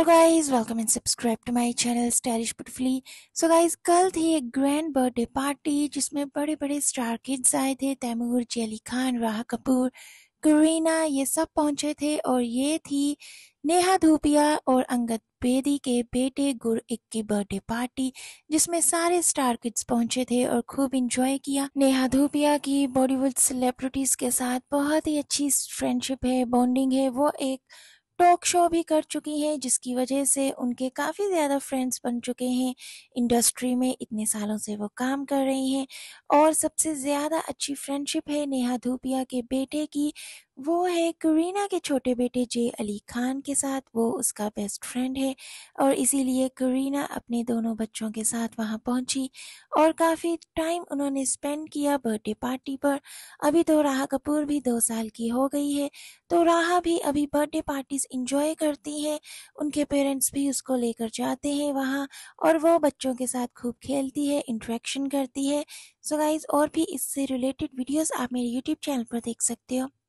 hello guys welcome and subscribe to my channel स्टारिश beautifully so guys कल थी एक ग्रैंड बर्थडे पार्टी जिसमें बड़े बड़े स्टार किड्स आए थे तैमूर जेली खान राह कपूर करीना ये सब पहुंचे थे और ये थी नेहा धूपिया और अंगद बेदी के बेटे गुर एक की बर्थडे पार्टी जिसमें सारे स्टार किड्स पहुंचे थे और खूब इंजॉय किया नेहा धूपिया की बॉलीवुड सेलिब्रिटीज के साथ बहुत ही अच्छी फ्रेंडशिप है बॉन्डिंग है वो एक टॉक शो भी कर चुकी हैं जिसकी वजह से उनके काफ़ी ज़्यादा फ्रेंड्स बन चुके हैं इंडस्ट्री में इतने सालों से वो काम कर रही हैं और सबसे ज़्यादा अच्छी फ्रेंडशिप है नेहा धूपिया के बेटे की वो है करीना के छोटे बेटे जे अली खान के साथ वो उसका बेस्ट फ्रेंड है और इसीलिए करीना अपने दोनों बच्चों के साथ वहाँ पहुँची और काफ़ी टाइम उन्होंने स्पेंड किया बर्थडे पार्टी पर अभी तो राहा कपूर भी दो साल की हो गई है तो राहा भी अभी बर्थडे पार्टीज इंजॉय करती हैं उनके पेरेंट्स भी उसको लेकर जाते हैं वहाँ और वो बच्चों के साथ खूब खेलती है इंट्रैक्शन करती है सो so गाइज और भी इससे रिलेटेड वीडियोज़ आप मेरे यूट्यूब चैनल पर देख सकते हो